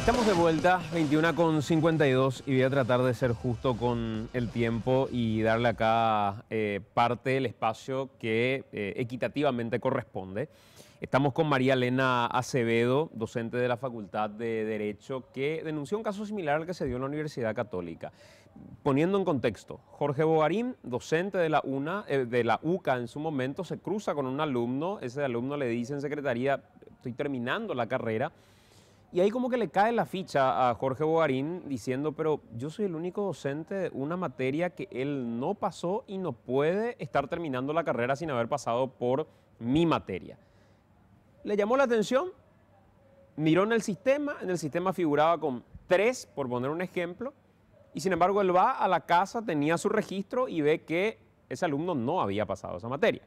Estamos de vuelta, 21 con 52, y voy a tratar de ser justo con el tiempo y darle a cada eh, parte el espacio que eh, equitativamente corresponde. Estamos con María Elena Acevedo, docente de la Facultad de Derecho, que denunció un caso similar al que se dio en la Universidad Católica. Poniendo en contexto, Jorge Bogarín, docente de la, UNA, eh, de la UCA en su momento, se cruza con un alumno, ese alumno le dice en secretaría, estoy terminando la carrera, y ahí como que le cae la ficha a Jorge Bogarín diciendo, pero yo soy el único docente de una materia que él no pasó y no puede estar terminando la carrera sin haber pasado por mi materia. Le llamó la atención, miró en el sistema, en el sistema figuraba con tres, por poner un ejemplo, y sin embargo él va a la casa, tenía su registro y ve que ese alumno no había pasado esa materia.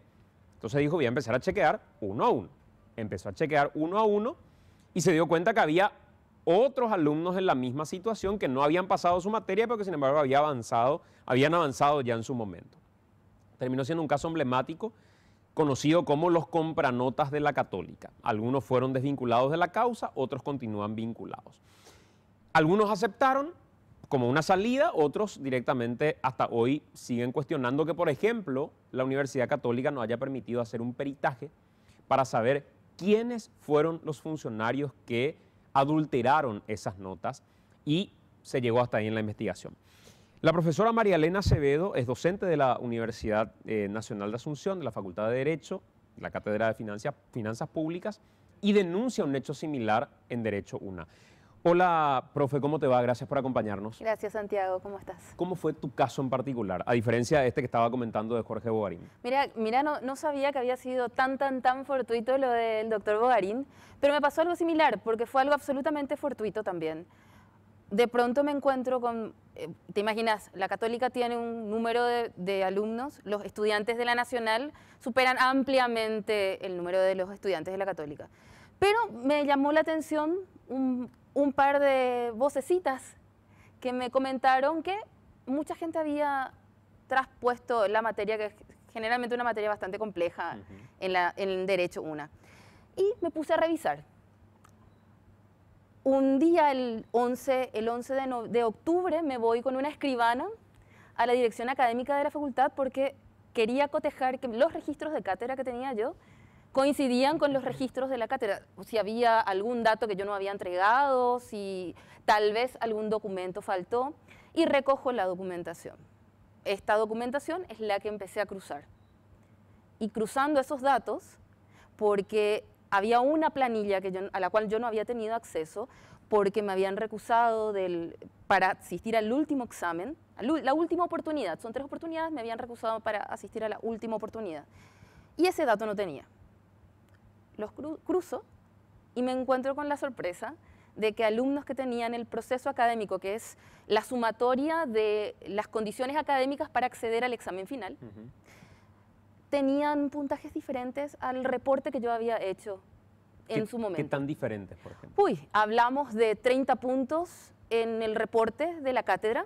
Entonces dijo, voy a empezar a chequear uno a uno. Empezó a chequear uno a uno y se dio cuenta que había otros alumnos en la misma situación que no habían pasado su materia, pero que sin embargo había avanzado, habían avanzado ya en su momento. Terminó siendo un caso emblemático conocido como los compranotas de la católica. Algunos fueron desvinculados de la causa, otros continúan vinculados. Algunos aceptaron como una salida, otros directamente hasta hoy siguen cuestionando que, por ejemplo, la Universidad Católica no haya permitido hacer un peritaje para saber quiénes fueron los funcionarios que adulteraron esas notas y se llegó hasta ahí en la investigación. La profesora María Elena Acevedo es docente de la Universidad eh, Nacional de Asunción, de la Facultad de Derecho, la Cátedra de Finanzas, Finanzas Públicas, y denuncia un hecho similar en Derecho UNA. Hola, profe, ¿cómo te va? Gracias por acompañarnos. Gracias, Santiago, ¿cómo estás? ¿Cómo fue tu caso en particular, a diferencia de este que estaba comentando de Jorge Bogarín? Mira, mira no, no sabía que había sido tan, tan, tan fortuito lo del doctor Bogarín, pero me pasó algo similar, porque fue algo absolutamente fortuito también. De pronto me encuentro con, eh, te imaginas, la católica tiene un número de alumnos, los estudiantes de la nacional superan ampliamente el número de los estudiantes de la católica. Pero me llamó la atención un un par de vocecitas que me comentaron que mucha gente había traspuesto la materia, que es generalmente una materia bastante compleja en, la, Derecho una, Y me puse a revisar. Un día, el 11, de, octubre, me voy con una escribana a la dirección académica de la facultad porque quería cotejar los registros de cátedra que tenía yo coincidían con los registros de la cátedra, si había algún dato que yo no había entregado, si tal vez algún documento faltó, y recojo la documentación. Esta documentación es la que empecé a cruzar. Y cruzando esos datos, porque había una planilla a la cual yo no había tenido acceso, porque me habían recusado para asistir al último examen, la última oportunidad, son tres oportunidades, me habían recusado para asistir a la última oportunidad. Y ese dato no tenía los cruzo y me encuentro con la sorpresa de que alumnos que tenían el proceso académico, que es la sumatoria de las condiciones académicas para acceder al examen final, tenían puntajes diferentes al reporte que yo había hecho en su momento. ¿Qué tan diferentes, por ejemplo? Uy, hablamos de 30 puntos en el reporte de la cátedra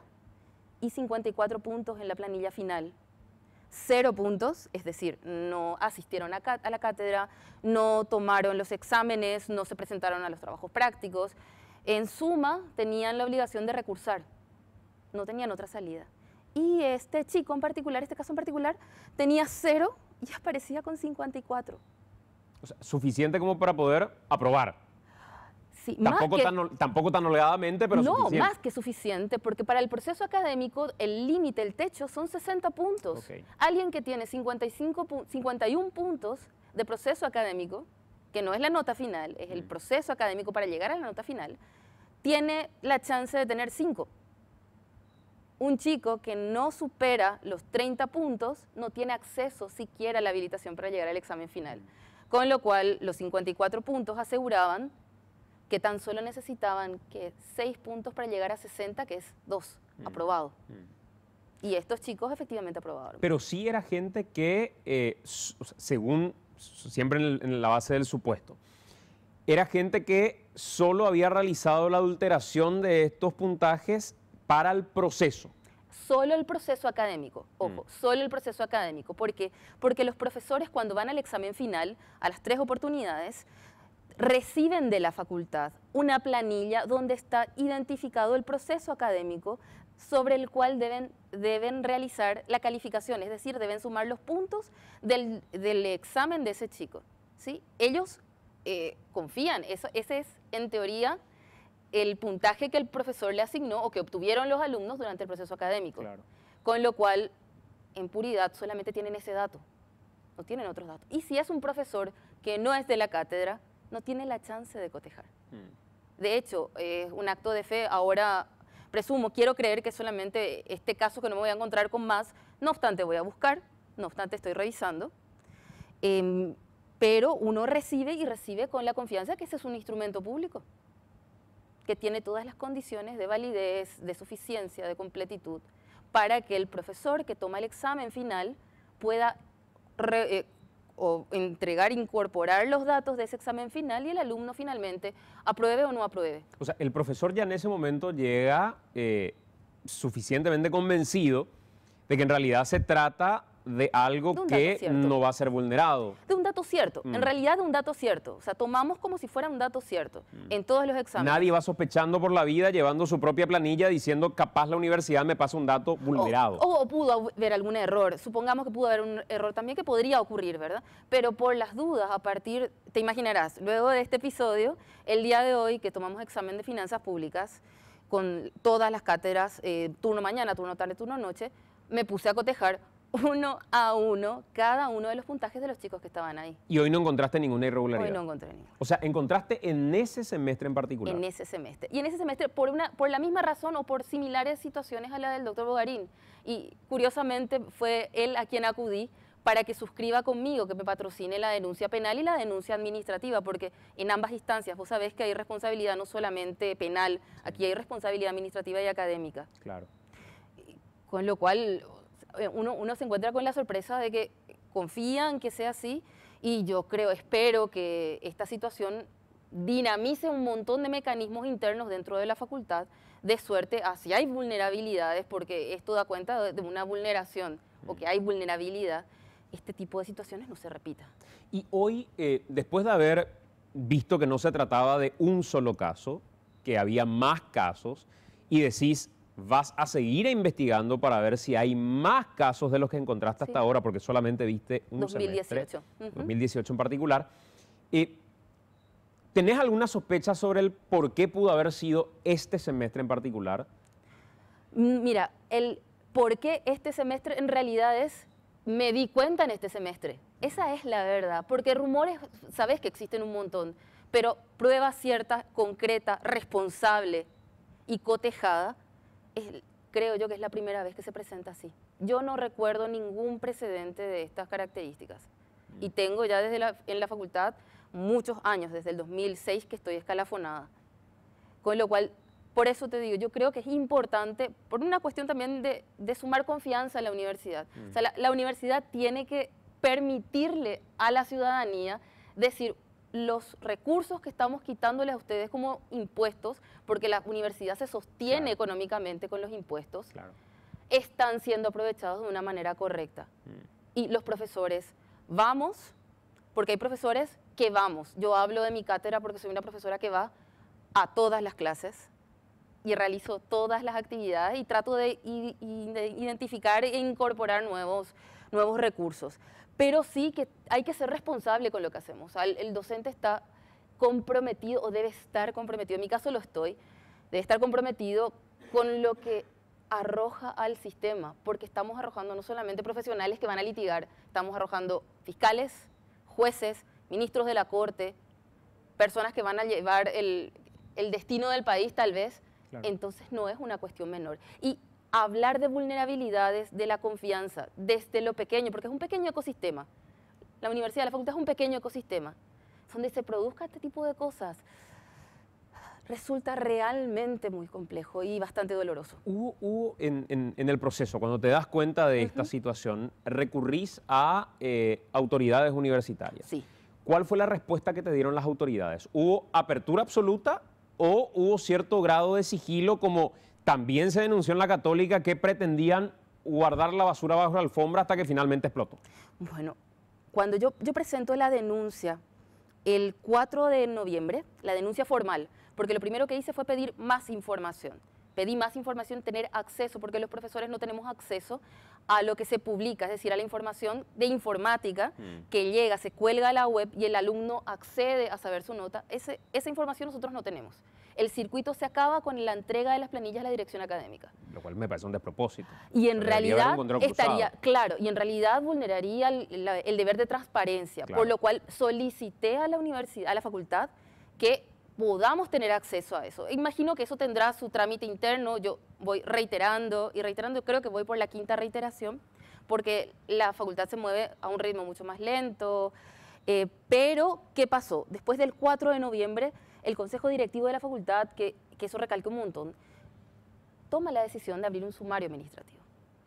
y 54 puntos en la planilla final cero puntos, es decir, no asistieron a, la cátedra, no tomaron los exámenes, no se presentaron a los trabajos prácticos. En suma, tenían la obligación de recursar, no tenían otra salida. Y este chico en particular, este caso en particular, tenía cero y aparecía con 54. O sea, suficiente como para poder aprobar tampoco, tan, tampoco tan pero no, más que suficiente, porque para el proceso académico el límite, el techo, son 60 puntos. Alguien que tiene 55, 51 puntos de proceso académico, que no es la nota final, es el mm. proceso académico para llegar a la nota final, tiene la chance de tener 5. Un chico que no supera los 30 puntos no tiene acceso siquiera a la habilitación para llegar al examen final. Mm. Con lo cual, los 54 puntos aseguraban que tan solo necesitaban que puntos para llegar a 60, que es dos, mm. aprobado. Mm. Y estos chicos efectivamente aprobaron. Pero sí era gente que, eh, según, siempre en, la base del supuesto, era gente que solo había realizado la adulteración de estos puntajes para el proceso. Solo el proceso académico, mm. ojo, solo el proceso académico. ¿Por Porque los profesores cuando van al examen final, a las tres oportunidades, reciben de la facultad una planilla donde está identificado el proceso académico sobre el cual deben, deben realizar la calificación, es decir, deben sumar los puntos del, examen de ese chico. ¿sí? Ellos eh, confían, Eso, ese es en teoría el puntaje que el profesor le asignó o que obtuvieron los alumnos durante el proceso académico. Con lo cual, en puridad solamente tienen ese dato, no tienen otros datos. Y si es un profesor que no es de la cátedra, no tiene la chance de cotejar. Mm. De hecho, es un acto de fe ahora presumo, quiero creer que solamente este caso que no me voy a encontrar con más, no obstante voy a buscar, no obstante estoy revisando, em, pero uno recibe y recibe con la confianza que ese es un instrumento público, que tiene todas las condiciones de validez, de suficiencia, de completitud, para que el profesor que toma el examen final pueda eh, o entregar, incorporar los datos de ese examen final y el alumno finalmente apruebe o no apruebe. O sea, el profesor ya en ese momento llega eh, suficientemente convencido de que en realidad se trata de algo que no va a ser vulnerado cierto, en mm. realidad un dato cierto. O sea, tomamos como si fuera un dato cierto mm. en todos los exámenes. Nadie va sospechando por la vida, llevando su propia planilla, diciendo capaz la universidad me pasa un dato vulnerado. O, pudo haber algún error. Supongamos que pudo haber un error también que podría ocurrir, ¿verdad? Pero por las dudas, a partir, te imaginarás, luego de este episodio, el día de hoy que tomamos examen de finanzas públicas, con todas las cátedras, eh, turno mañana, turno tarde, turno noche, me puse a cotejar uno a uno cada uno de los puntajes de los chicos que estaban ahí. Y hoy no encontraste ninguna irregularidad. Hoy no encontré ninguna. O sea, encontraste en ese semestre en particular. En ese semestre. Y en ese semestre por una por la misma razón o por similares situaciones a la del doctor Bogarín. Y curiosamente fue él a quien acudí para que suscriba conmigo, que me patrocine la denuncia penal y la denuncia administrativa, porque en ambas instancias vos sabés que hay responsabilidad no solamente penal, aquí hay responsabilidad administrativa y académica. Claro. Con lo cual, eh, uno, se encuentra con la sorpresa de que confían que sea así y yo creo, espero que esta situación dinamice un montón de mecanismos internos dentro de la facultad, de suerte así hay vulnerabilidades, porque esto da cuenta de una vulneración o que hay vulnerabilidad, este tipo de situaciones no se repita. Y hoy, eh, después de haber visto que no se trataba de un solo caso, que había más casos, y decís, vas a seguir investigando para ver si hay más casos de los que encontraste hasta ahora, porque solamente viste un 2018. semestre. 2018 en particular. Eh, ¿Tenés alguna sospecha sobre el por qué pudo haber sido este semestre en particular? Mm, mira, el por qué este semestre en realidad es, me di cuenta en este semestre. Esa es la verdad, porque rumores, sabes que existen un montón, pero prueba cierta, concreta, responsable y cotejada creo yo que es la primera vez que se presenta así. Yo no recuerdo ningún precedente de estas características. Mm. Y tengo ya desde en la facultad muchos años, desde el 2006 que estoy escalafonada. Con lo cual, por eso te digo, yo creo que es importante, por una cuestión también de, sumar confianza a la universidad. Mm. O sea, la universidad tiene que permitirle a la ciudadanía decir, los recursos que estamos quitándoles a ustedes como impuestos, porque la universidad se sostiene económicamente con los impuestos, están siendo aprovechados de una manera correcta. Mm. Y los profesores, vamos, porque hay profesores que vamos. Yo hablo de mi cátedra porque soy una profesora que va a todas las clases y realizo todas las actividades y trato de, de identificar e incorporar nuevos, nuevos recursos pero sí que hay que ser responsable con lo que hacemos. el, docente está comprometido o debe estar comprometido, en mi caso lo estoy, debe estar comprometido con lo que arroja al sistema, porque estamos arrojando no solamente profesionales que van a litigar, estamos arrojando fiscales, jueces, ministros de la corte, personas que van a llevar el, destino del país tal vez. Entonces no es una cuestión menor. Y hablar de vulnerabilidades de la confianza desde lo pequeño, porque es un pequeño ecosistema. La universidad, la facultad es un pequeño ecosistema donde se produzca este tipo de cosas resulta realmente muy complejo y bastante doloroso. Hubo, en, el proceso, cuando te das cuenta de esta situación, recurrís a eh, autoridades universitarias. Sí. ¿Cuál fue la respuesta que te dieron las autoridades? ¿Hubo apertura absoluta o hubo cierto grado de sigilo como también se denunció en la católica que pretendían guardar la basura bajo la alfombra hasta que finalmente explotó. Bueno, cuando yo, presento la denuncia el 4 de noviembre, la denuncia formal, porque lo primero que hice fue pedir más información pedí más información, tener acceso, porque los profesores no tenemos acceso a lo que se publica, es decir, a la información de informática mm. que llega, se cuelga a la web y el alumno accede a saber su nota. esa información nosotros no tenemos el circuito se acaba con la entrega de las planillas a la dirección académica. Lo cual me parece un despropósito. Y en realidad estaría, claro, y en realidad vulneraría el, deber de transparencia, por lo cual solicité a la universidad, a la facultad, que podamos tener acceso a eso. Imagino que eso tendrá su trámite interno, yo voy reiterando y reiterando, creo que voy por la quinta reiteración, porque la facultad se mueve a un ritmo mucho más lento, eh, pero ¿qué pasó? Después del 4 de noviembre el Consejo Directivo de la Facultad, que, eso recalca un montón, toma la decisión de abrir un sumario administrativo.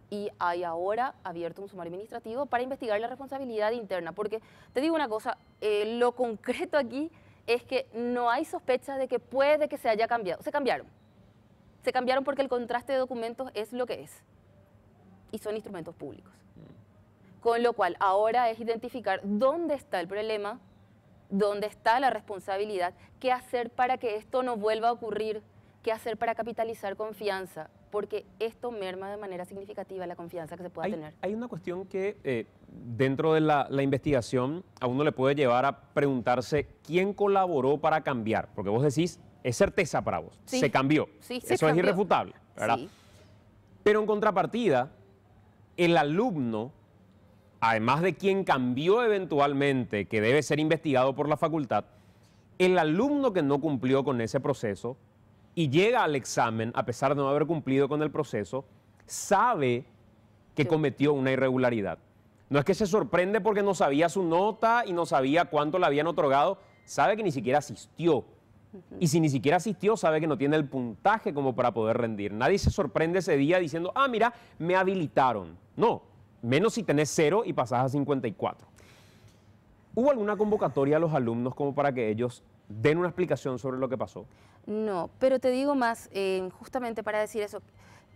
Y hay ahora abierto un sumario administrativo para investigar la responsabilidad interna. Porque te digo una cosa, eh, lo concreto aquí es que no hay sospecha de que puede que se haya cambiado. Se cambiaron. Se cambiaron porque el contraste de documentos es lo que es. Y son instrumentos públicos. Mm. Con lo cual, ahora es identificar dónde está el problema, dónde está la responsabilidad, qué hacer para que esto no vuelva a ocurrir, qué hacer para capitalizar confianza, porque esto merma de manera significativa la confianza que se pueda tener. Hay una cuestión que eh, dentro de la, investigación a uno le puede llevar a preguntarse quién colaboró para cambiar, porque vos decís, es certeza para vos, se cambió, eso es irrefutable, Pero en contrapartida, el alumno además de quien cambió eventualmente, que debe ser investigado por la facultad, el alumno que no cumplió con ese proceso y llega al examen, a pesar de no haber cumplido con el proceso, sabe que cometió una irregularidad. No es que se sorprende porque no sabía su nota y no sabía cuánto la habían otorgado, sabe que ni siquiera asistió. Y si ni siquiera asistió, sabe que no tiene el puntaje como para poder rendir. Nadie se sorprende ese día diciendo, ah, mira, me habilitaron. No, menos si tenés cero y pasás a 54. ¿Hubo alguna convocatoria a los alumnos como para que ellos den una explicación sobre lo que pasó? No, pero te digo más, eh, justamente para decir eso,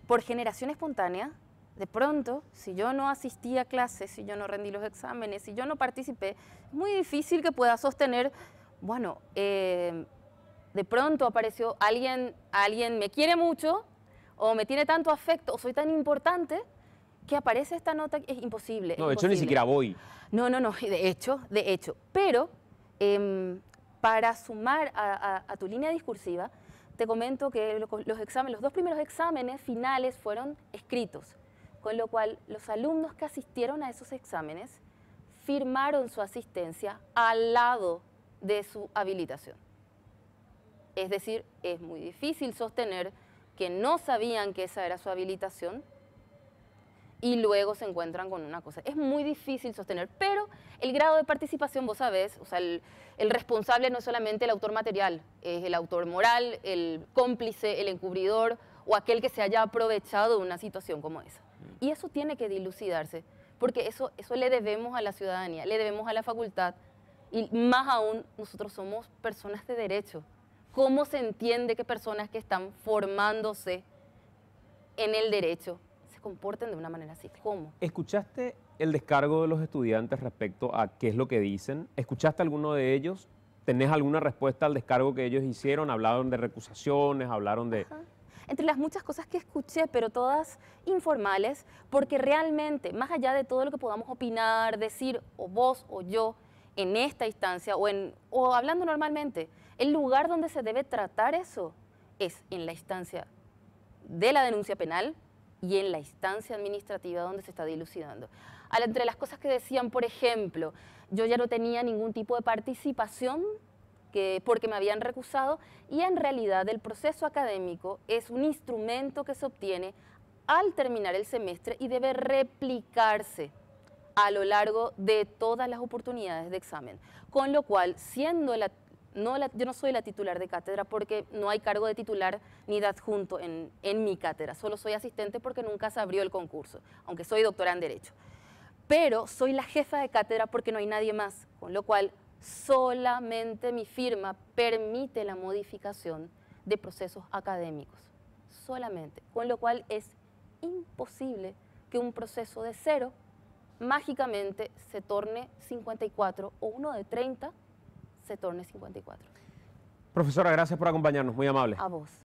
por generación espontánea, de pronto, si yo no asistí a clases, si yo no rendí los exámenes, si yo no participé, es muy difícil que pueda sostener, bueno, eh, de pronto apareció alguien, alguien me quiere mucho o me tiene tanto afecto o soy tan importante que aparece esta nota es imposible. No, hecho ni siquiera voy. No, no, no, de hecho, de hecho. Pero em, para sumar a, tu línea discursiva, te comento que los dos primeros exámenes finales fueron escritos, con lo cual los alumnos que asistieron a esos exámenes firmaron su asistencia al lado de su habilitación. Es decir, es muy difícil sostener que no sabían que esa era su habilitación y luego se encuentran con una cosa. Es muy difícil sostener, pero el grado de participación, vos sabés, o sea, el, responsable no es solamente el autor material, es el autor moral, el cómplice, el encubridor o aquel que se haya aprovechado de una situación como esa. Mm. Y eso tiene que dilucidarse, porque eso, eso le debemos a la ciudadanía, le debemos a la facultad, y más aún nosotros somos personas de derecho. ¿Cómo se entiende que personas que están formándose en el derecho comporten de una manera así. ¿Cómo? ¿Escuchaste el descargo de los estudiantes respecto a qué es lo que dicen? ¿Escuchaste alguno de ellos? ¿Tenés alguna respuesta al descargo que ellos hicieron? ¿Hablaron de recusaciones? ¿Hablaron de...? entre las muchas cosas que escuché, pero todas informales, porque realmente, más allá de todo lo que podamos opinar, decir o vos o yo en esta instancia o, en, o hablando normalmente, el lugar donde se debe tratar eso es en la instancia de la denuncia penal, y en la instancia administrativa donde se está dilucidando. Entre las cosas que decían, por ejemplo, yo ya no tenía ningún tipo de participación que, porque me habían recusado y en realidad el proceso académico es un instrumento que se obtiene al terminar el semestre y debe replicarse a lo largo de todas las oportunidades de examen. Con lo cual, siendo la no yo no soy la titular de cátedra porque no hay cargo de titular ni de adjunto en, en mi cátedra, solo soy asistente porque nunca se abrió el concurso, aunque soy doctora en Derecho. Pero soy la jefa de cátedra porque no hay nadie más, con lo cual solamente mi firma permite la modificación de procesos académicos, solamente, con lo cual es imposible que un proceso de cero mágicamente se torne 54 o uno de 30 se torne 54. Profesora, gracias por acompañarnos, muy amable. A vos.